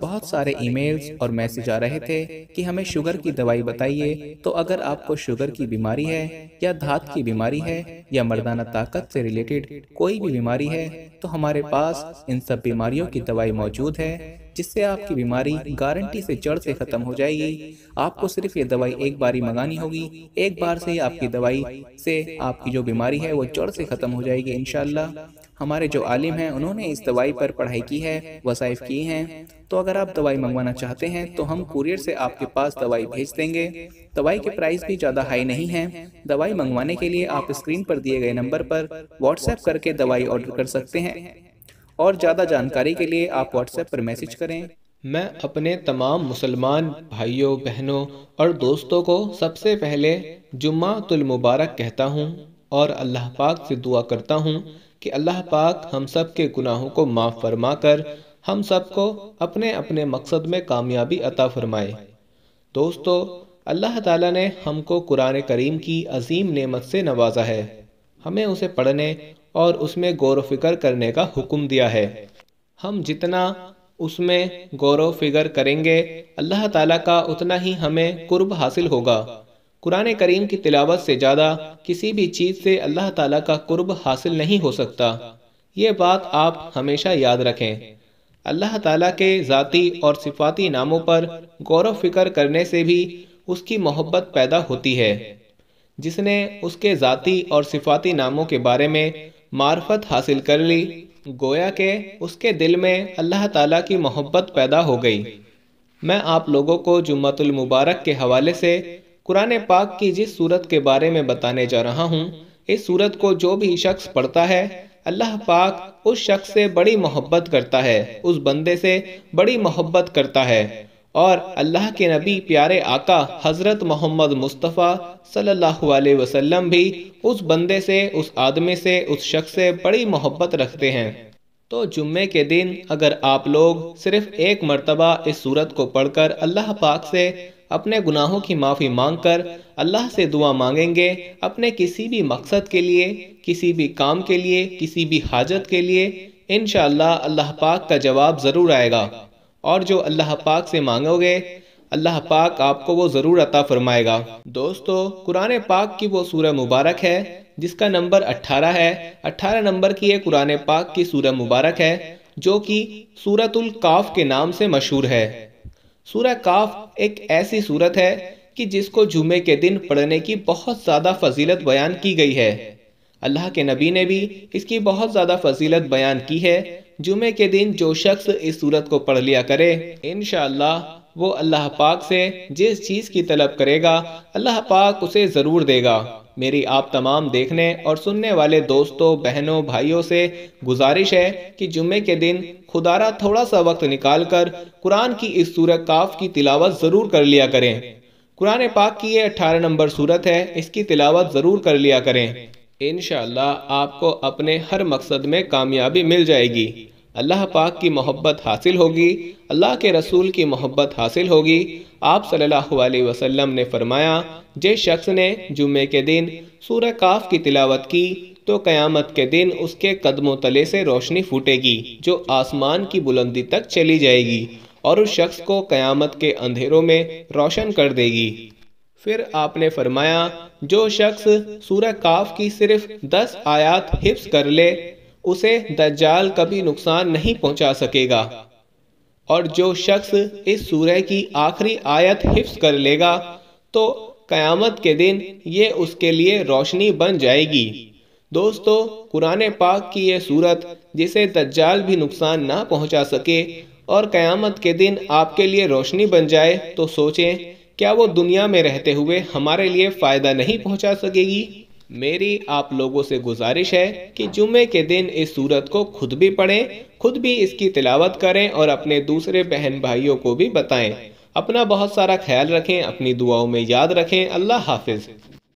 बहुत सारे ईमेल्स और मैसेज आ रहे थे कि हमें शुगर की दवाई बताइए तो अगर आपको शुगर की बीमारी है या धात की बीमारी है या मर्दाना ताकत से रिलेटेड कोई भी बीमारी है तो हमारे पास इन सब बीमारियों की दवाई मौजूद है जिससे आपकी बीमारी गारंटी से जड़ से ख़त्म हो जाएगी आपको सिर्फ ये दवाई एक बार ही मंगानी होगी एक बार से आपकी दवाई से आपकी जो बीमारी है वो जड़ से ख़त्म हो जाएगी इनशाला हमारे जो आलिम हैं उन्होंने इस दवाई पर पढ़ाई की है वसाइफ किए हैं तो अगर आप दवाई मंगवाना चाहते हैं तो हम कुरियर से आपके पास दवाई भेज देंगे दवाई के प्राइस भी ज़्यादा हाई नहीं है दवाई मंगवाने के लिए आप स्क्रीन पर दिए गए नंबर पर व्हाट्सएप करके दवाई ऑर्डर कर सकते हैं और ज़्यादा जानकारी के लिए आप व्हाट्सएप पर मैसेज करें मैं अपने तमाम मुसलमान भाइयों बहनों और दोस्तों को सबसे पहले जुम्मा मुबारक कहता हूँ और अल्लाह पाक से दुआ करता हूँ कि अल्लाह पाक हम सब के गुनाहों को माफ़ फरमा कर हम सबको अपने अपने मकसद में कामयाबी अता फरमाए दोस्तों अल्लाह ताला ने हमको कुरान करीम की अजीम नेमत से नवाजा है हमें उसे पढ़ने और उसमें गौर फिक्र करने का हुक्म दिया है हम जितना उसमें गौर फिक्र करेंगे अल्लाह ताला का उतना ही हमें कुर्ब हासिल होगा कुरान करीम की तिलावत से ज़्यादा किसी भी चीज़ से अल्लाह ताला का कुर्ब हासिल नहीं हो सकता ये बात आप हमेशा याद रखें अल्लाह ताला के ज़ाती और सिफाती नामों पर गौरव फिक्र करने से भी उसकी मोहब्बत पैदा होती है जिसने उसके ज़ाती और सिफाती नामों के बारे में मार्फत हासिल कर ली गोया के उसके दिल में अल्लाह ताला की मोहब्बत पैदा हो गई मैं आप लोगों को जुम्मतुल मुबारक के हवाले से कुरान पाक की जिस सूरत के बारे में बताने जा रहा हूँ इस सूरत को जो भी शख्स पढ़ता है अल्लाह पाक उस शख्स से बड़ी मोहब्बत करता है उस बंदे से बड़ी मोहब्बत करता है और अल्लाह के नबी प्यारे आका हज़रत मोहम्मद मुस्तफ़ा सल्लल्लाहु अलैहि वसल्लम भी उस बंदे से उस आदमी से उस शख्स से बड़ी मोहब्बत रखते हैं तो जुम्मे के दिन अगर आप लोग सिर्फ एक मर्तबा इस सूरत को पढ़कर अल्लाह पाक से अपने गुनाहों की माफ़ी मांगकर अल्लाह से दुआ मांगेंगे अपने किसी भी मकसद के लिए किसी भी काम के लिए किसी भी हाजत के लिए इन अल्लाह पाक का जवाब ज़रूर आएगा और जो अल्लाह पाक से मांगोगे अल्लाह पाक आपको वो ज़रूर अता फरमाएगा दोस्तों कुरान पाक की वो सूरह मुबारक है जिसका नंबर 18 है 18 नंबर की ये कुरान पाक की सूरह मुबारक है जो कि सूरतुल काफ के नाम से मशहूर है सूरह काफ एक ऐसी सूरत है कि जिसको जुमे के दिन पढ़ने की बहुत ज़्यादा फजीलत बयान की गई है अल्लाह के नबी ने भी इसकी बहुत ज़्यादा फजीलत बयान की है जुमे के दिन जो शख्स इस सूरत को पढ़ लिया करे इन वो अल्लाह पाक से जिस चीज़ की तलब करेगा अल्लाह पाक उसे ज़रूर देगा मेरी आप तमाम देखने और सुनने वाले दोस्तों बहनों भाइयों से गुजारिश है कि जुम्मे के दिन खुदारा थोड़ा सा वक्त निकाल कर कुरान की इस सूरत काफ की तिलावत ज़रूर कर लिया करें कुरान पाक की ये अठारह नंबर सूरत है इसकी तिलावत ज़रूर कर लिया करें इन आपको अपने हर मकसद में कामयाबी मिल जाएगी अल्लाह पाक की मोहब्बत हासिल होगी अल्लाह के रसूल की मोहब्बत हासिल होगी आप सल्लल्लाहु अलैहि वसल्लम ने फरमाया जिस शख्स ने जुम्मे के दिन सूर्य काफ की तिलावत की तो क़यामत के दिन उसके कदमों तले से रोशनी फूटेगी जो आसमान की बुलंदी तक चली जाएगी और उस शख्स को क़यामत के अंधेरों में रोशन कर देगी फिर आपने फरमाया जो शख्स सूर्य काफ की सिर्फ दस आयात हिफ्स कर ले उसे दज्जाल कभी नुकसान नहीं पहुंचा सकेगा और जो शख्स इस सूरह की आखिरी आयत हिफ्स कर लेगा तो क़यामत के दिन ये उसके लिए रोशनी बन जाएगी दोस्तों कुरान पाक की यह सूरत जिसे दज्जाल भी नुकसान ना पहुंचा सके और क़यामत के दिन आपके लिए रोशनी बन जाए तो सोचें क्या वो दुनिया में रहते हुए हमारे लिए फ़ायदा नहीं पहुंचा सकेगी मेरी आप लोगों से गुजारिश है कि जुमे के दिन इस सूरत को खुद भी पढ़ें खुद भी इसकी तिलावत करें और अपने दूसरे बहन भाइयों को भी बताएं अपना बहुत सारा ख्याल रखें अपनी दुआओं में याद रखें अल्लाह हाफिज़